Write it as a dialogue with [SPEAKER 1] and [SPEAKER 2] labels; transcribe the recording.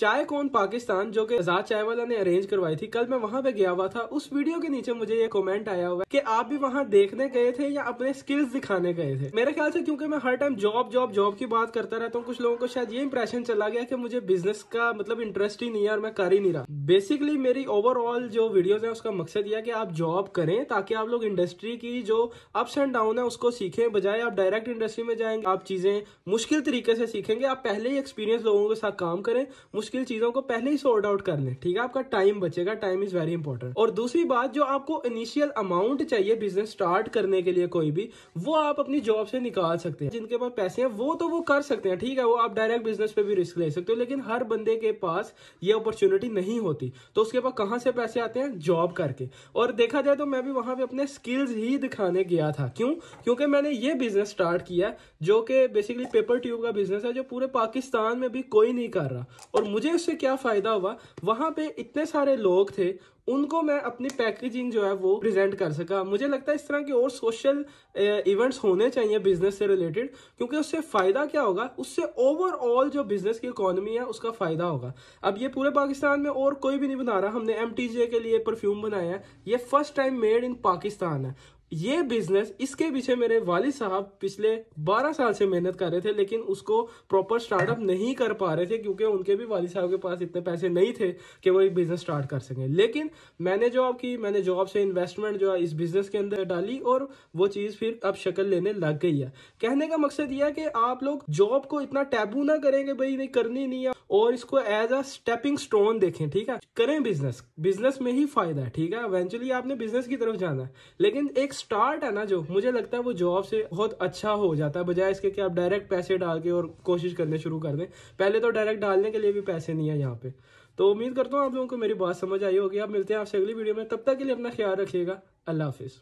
[SPEAKER 1] चाय कौन पाकिस्तान जो कि आजाद चाय वाला ने अरेंज करवाई थी कल मैं वहां पे गया हुआ था उस वीडियो के नीचे मुझे ये कमेंट आया हुआ है कि आप भी वहां देखने गए थे या अपने स्किल्स दिखाने गए थे मेरे ख्याल से क्योंकि मैं हर टाइम जॉब जॉब जॉब की बात करता रहता हूँ कुछ लोगों को शायद ये इंप्रेशन चला गया कि मुझे बिजनेस का मतलब इंटरेस्ट ही नहीं है और मैं कर ही नहीं रहा बेसिकली मेरी ओवरऑल जो वीडियो है उसका मकसद यह की कि आप जॉब करें ताकि आप लोग इंडस्ट्री की जो अप्स एंड डाउन है उसको सीखें बजाय आप डायरेक्ट इंडस्ट्री में जाएंगे आप चीजें मुश्किल तरीके से सीखेंगे आप पहले ही एक्सपीरियंस लोगों के साथ काम करें मुश्किल चीजों को पहले ही सॉर्ट आउट कर लें ठीक है आपका टाइम बचेगा टाइम इज वेरी इंपॉर्टेंट और दूसरी बात जो आपको इनिशियल अमाउंट चाहिए बिजनेस स्टार्ट करने के लिए कोई भी वो आप अपनी जॉब से निकाल सकते हैं जिनके पास पैसे हैं वो तो वो कर सकते हैं ठीक है वो आप डायरेक्ट बिजनेस पे भी रिस्क ले सकते हो लेकिन हर बंदे के पास ये अपॉर्चुनिटी नहीं होती तो उसके पास कहां से पैसे आते हैं जॉब करके और देखा जाए तो मैं भी वहां पर अपने स्किल्स ही दिखाने गया था क्यों क्योंकि मैंने ये बिजनेस स्टार्ट किया जो कि बेसिकली पेपर ट्यूब का बिजनेस है जो पूरे पाकिस्तान में भी कोई नहीं कर रहा और मुझे मुझे इससे क्या फ़ायदा हुआ वहां पे इतने सारे लोग थे उनको मैं अपनी पैकेजिंग जो है वो प्रेजेंट कर सका मुझे लगता है इस तरह के और सोशल इवेंट्स होने चाहिए बिजनेस से रिलेटेड क्योंकि उससे फ़ायदा क्या होगा उससे ओवरऑल जो बिजनेस की इकोनॉमी है उसका फ़ायदा होगा अब ये पूरे पाकिस्तान में और कोई भी नहीं बना रहा हमने एम के लिए परफ्यूम बनाया है ये first time made in Pakistan है ये बिजनेस इसके पीछे मेरे वालिद साहब पिछले 12 साल से मेहनत कर रहे थे लेकिन उसको प्रॉपर स्टार्टअप नहीं कर पा रहे थे क्योंकि उनके भी वालिद साहब के पास इतने पैसे नहीं थे कि वो एक बिजनेस स्टार्ट कर सकें लेकिन मैंने जॉब की मैंने जॉब से इन्वेस्टमेंट जो है इस बिजनेस के अंदर डाली और वो चीज़ फिर अब शक्ल लेने लग गई है कहने का मकसद यह है कि आप लोग जॉब को इतना टैबू ना करेंगे भाई नहीं करनी नहीं है और इसको एज अ स्टेपिंग स्टोन देखें ठीक है करें बिजनेस बिजनेस में ही फायदा है ठीक है एवेंचुअली आपने बिजनेस की तरफ जाना है लेकिन एक स्टार्ट है ना जो मुझे लगता है वो जॉब से बहुत अच्छा हो जाता है बजाय इसके कि आप डायरेक्ट पैसे डाल के और कोशिश करने शुरू कर दें पहले तो डायरेक्ट डालने के लिए भी पैसे नहीं है यहाँ पे तो उम्मीद करता हूँ आप लोगों को मेरी बात समझ आई होगी आप मिलते हैं आपसे अगली वीडियो में तब तक के लिए अपना ख्याल रखिएगा अल्लाह हाफिज़